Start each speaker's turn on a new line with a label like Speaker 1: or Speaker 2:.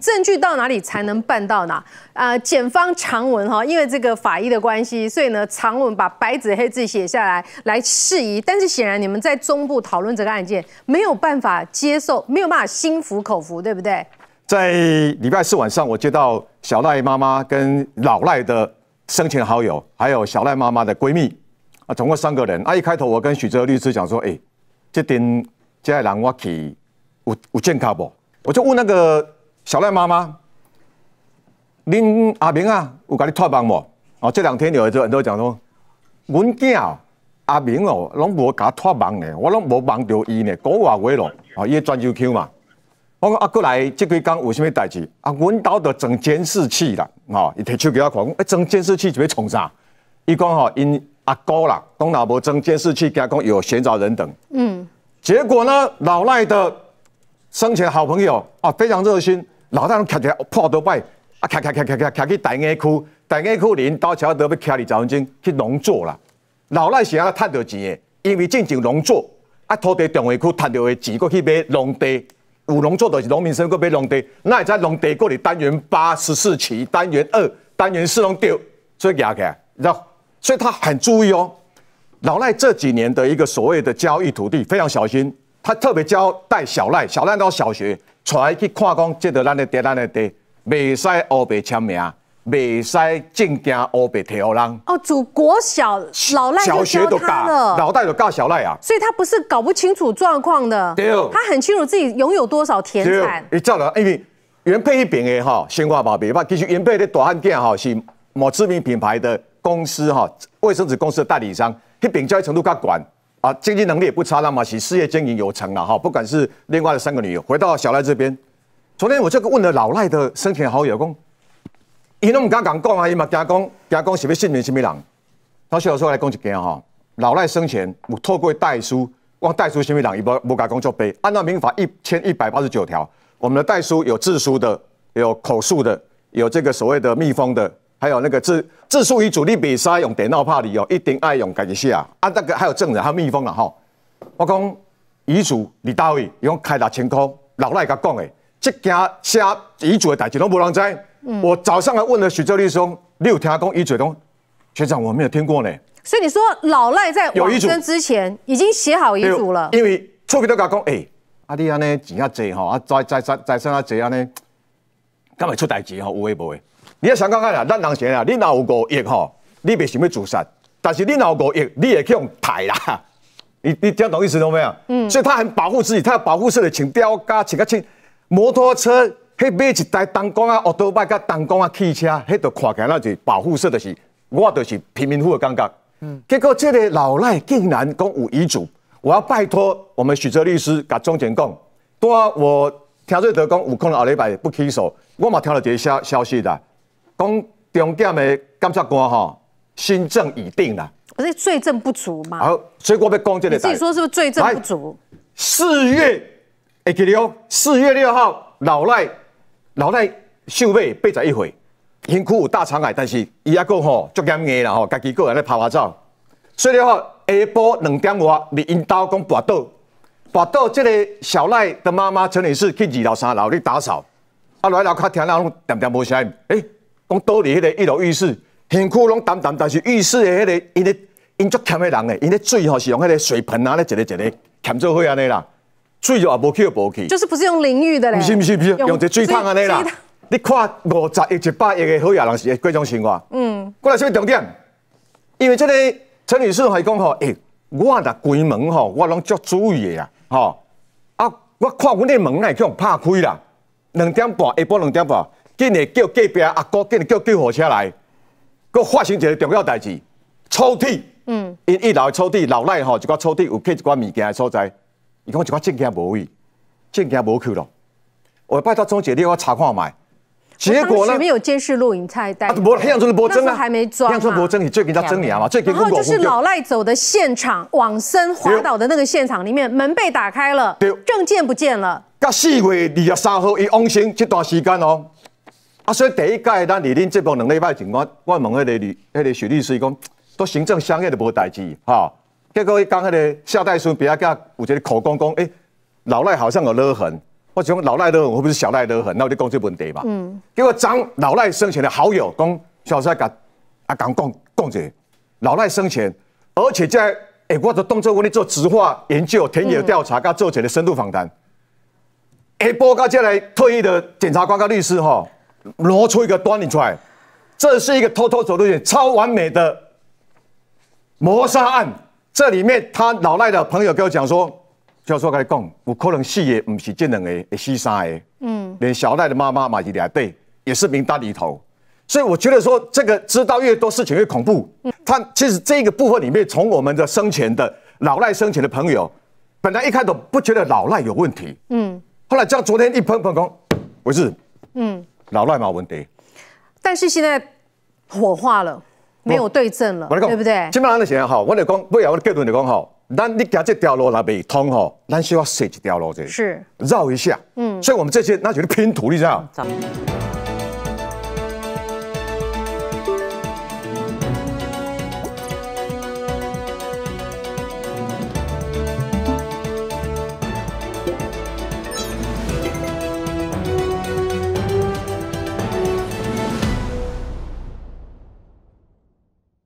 Speaker 1: 证据到哪里才能办到哪？啊，检方长文哈，因为这个法医的关系，所以呢，长文把白纸黑字写下来来释疑。但是显然你们在中部讨论这个案件，没有办法接受，没有办法心服口服，对不对？
Speaker 2: 在礼拜四晚上，我接到小赖妈妈跟老赖的生前好友，还有小赖妈妈的闺蜜啊，总共三个人。啊，一开头我跟许哲律师讲说，哎，这边这人我去有有健康不？我就问那个。小赖妈妈，恁阿明啊，有甲你托梦无？哦，这两天有在很多讲说，阮囝阿明哦，拢无甲托梦呢，我拢无梦到伊呢，国外回来哦，伊在泉州腔嘛。我讲阿哥来，这几工有啥物事？啊，阮兜的装监视器啦，哦，伊提出给我讲，哎，装监视器准备从啥？伊讲吼，因阿哥啦，当老婆装监视器，加讲有闲杂人等。嗯，结果呢，老赖的生前好朋友啊，非常热心。老赖拢徛在破多摆，啊，徛徛徛徛徛去大安区，大安区人倒桥都要徛二十分钟去农作啦。老赖是爱趁到钱的，因为进行农作，啊，土地重回区趁到的钱，佫去买农地。有农作的就是农民生，活买农地。那会知农地佫是单元八十四期、单元二、单元四拢地，所以起来，然后所以他很注意哦。老赖这几年的一个所谓的交易土地，非常小心。他特别交代小赖，小赖到小学。带去看，讲这个咱的地，咱的地，未使黑白签名，未使证件黑白提予人。
Speaker 1: 哦，祖国小老赖学都摊了，老
Speaker 2: 赖都告小赖啊。所
Speaker 1: 以他不是搞不清楚状况的，他很清楚自己拥有多少田产。
Speaker 2: 你照了，因为原配一边的哈，先话保密，怕其实原配的大汉店哈是某知名品牌的公司哈，卫生纸公司的代理商，一边交易程度较悬。啊，经济能力也不差，那么其事业经营有成了哈。不管是另外的三个女友，回到小赖这边，昨天我这个问了老赖的生前好友，讲，伊都唔敢讲讲啊，伊嘛惊讲惊讲是咩姓名、咩人。那谢老师来讲一件哈，老赖生前有透过代书，光代书姓名、人，伊不不敢讲作背。按照民法一千一百八十九条，我们的代书有字书的，有口述的，有这个所谓的密封的。还有那个自自书遗嘱你别用电脑拍你哦，一定爱用盖一下啊！那个还有证人，还有密封啊吼。我讲遗嘱你到位，伊讲开六千块，老赖甲讲的这件写遗嘱的代志拢无人知。我早上还问了许州律师，你有听讲遗嘱东？学长我没有听过呢。
Speaker 1: 所以你说老赖在亡夫之前已经写好遗嘱了？因
Speaker 2: 为臭皮头甲讲，哎，阿弟安尼钱阿济吼，啊再再再再生阿济安尼，敢会出代志吼？有诶无诶？你要想看看啦，咱人先啦。你若有五亿吼，你袂想要自杀，但是你若有五亿，你会去用杀啦。你你听懂意思了没有？嗯。所以他很保护自己，他要保护社的请吊夹，请个请摩托车去买一台单缸啊，奥托曼个单缸啊汽车，迄度看起来那就保护色，的是，我就是贫民窟的感觉。嗯。结果这个老赖竟然讲有遗嘱，我要拜托我们许哲律师甲中检讲，我我听瑞德讲，有可能后礼拜不起诉，我嘛听到这些消息啦。讲重点的监察官吼，心证已定了，
Speaker 1: 不是罪证不足吗？
Speaker 2: 好，所以我要讲这个。你自己说是不是罪证不足？四月，哎，给你哦，四月六号，老赖，老赖秀妹被宰一回，因苦大肠癌，但是伊阿哥吼，足艰硬啦吼，家己个人在拍瓦照。所以的话，下晡两点外，你因兜讲跋倒，跋倒这个小赖的妈妈陈女士去二楼三楼去打扫，啊，来楼下听到，点点无声，哎。讲倒伫迄个一楼浴室，很苦，拢澹澹，但是浴室的迄个，因咧因足欠的人的因咧水吼是用迄个水盆啊咧，一个一个欠做伙安尼啦，水就也无去无去。就是
Speaker 1: 不是用淋浴的咧？不是不是不是，用一个水桶安尼啦。
Speaker 2: 你看五十亿、一百亿的好亚人是贵种生活。嗯。过来什么重点？因为这个陈女士还讲吼，诶，我若关门吼，我拢足注意的啦，吼啊，我看阮的门去互拍开啦，两点半下晡两点半。今日叫隔壁阿哥，今日叫救护车来，佫发生一个重要代志，抽屉，嗯，因一楼的抽屉，老赖吼，一寡抽屉有放一寡物件的所在，讲我一寡证件无去，证件无去咯，我拜托中姐，你我查看麦，结果呢？前面
Speaker 1: 有监视录影单。啊，不，黑箱真的博真啊，还没装，黑箱博真，你最近在家真你嘛？妈，最然后就是老赖走的现场，往生滑倒的那个现场里面，门被打开了，证件不见了。
Speaker 2: 甲四月二十三号，伊往生这段时间哦。啊，所以第一届咱二零这帮两礼拜情况，我问迄个律，迄个许律师讲，都行政相应就无代志，哈。结果一讲迄个夏代顺，比较家有个口供讲，诶，老赖好像有勒痕。我想老赖勒痕，会不会是小赖勒痕？那我就讲这问题吧。嗯。结果张老赖生前的好友讲，小帅敢啊敢讲讲者，老赖生前，而且在诶，我在动作湾里做执法研究、田野调查，甲做起了深度访谈。诶，包括再来退役的检察官、律师，哈。挪出一个端倪出来，这是一个偷偷走路的超完美的谋杀案。这里面，他老赖的朋友跟我讲说，就说跟你讲，有可能四的不是这两个，会死三个。嗯，连小赖的妈妈嘛，是两对，也是名单里头。所以我觉得说，这个知道越多事情越恐怖。他其实这个部分里面，从我们的生前的老赖生前的朋友，本来一开始不觉得老赖有问题。嗯，后来叫昨天一碰碰空，不是。嗯。老赖冇问题，
Speaker 1: 但是现在火化了，没有对症了，对不对？基
Speaker 2: 本上都是这样哈。我就讲，不要我结论就讲吼，咱你家这条路那未通吼，咱需要设一条路子，是绕一下。嗯，所以我们这些那就是拼图，你知道？